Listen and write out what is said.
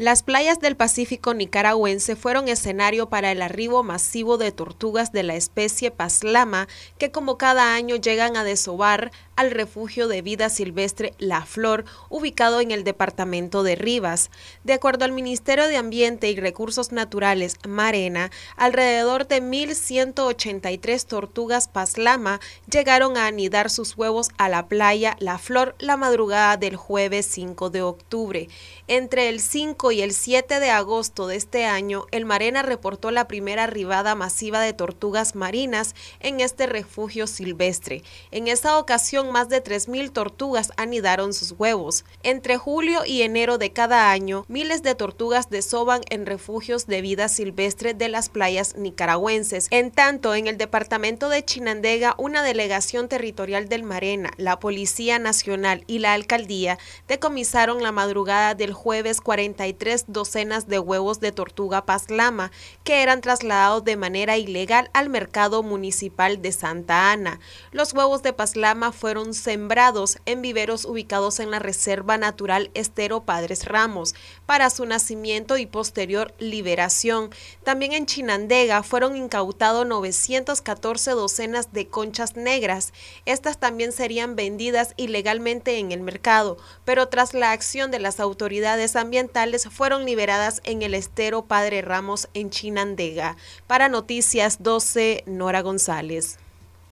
Las playas del Pacífico nicaragüense fueron escenario para el arribo masivo de tortugas de la especie Paslama, que como cada año llegan a desovar refugio de vida silvestre La Flor, ubicado en el departamento de Rivas. De acuerdo al Ministerio de Ambiente y Recursos Naturales, Marena, alrededor de 1.183 tortugas paslama llegaron a anidar sus huevos a la playa La Flor la madrugada del jueves 5 de octubre. Entre el 5 y el 7 de agosto de este año, el Marena reportó la primera arribada masiva de tortugas marinas en este refugio silvestre. En esta ocasión más de 3.000 tortugas anidaron sus huevos. Entre julio y enero de cada año, miles de tortugas desoban en refugios de vida silvestre de las playas nicaragüenses. En tanto, en el departamento de Chinandega, una delegación territorial del Marena, la Policía Nacional y la Alcaldía decomisaron la madrugada del jueves 43 docenas de huevos de tortuga paslama que eran trasladados de manera ilegal al mercado municipal de Santa Ana. Los huevos de paslama fueron sembrados en viveros ubicados en la Reserva Natural Estero Padres Ramos para su nacimiento y posterior liberación. También en Chinandega fueron incautados 914 docenas de conchas negras. Estas también serían vendidas ilegalmente en el mercado, pero tras la acción de las autoridades ambientales fueron liberadas en el Estero Padre Ramos en Chinandega. Para Noticias 12, Nora González.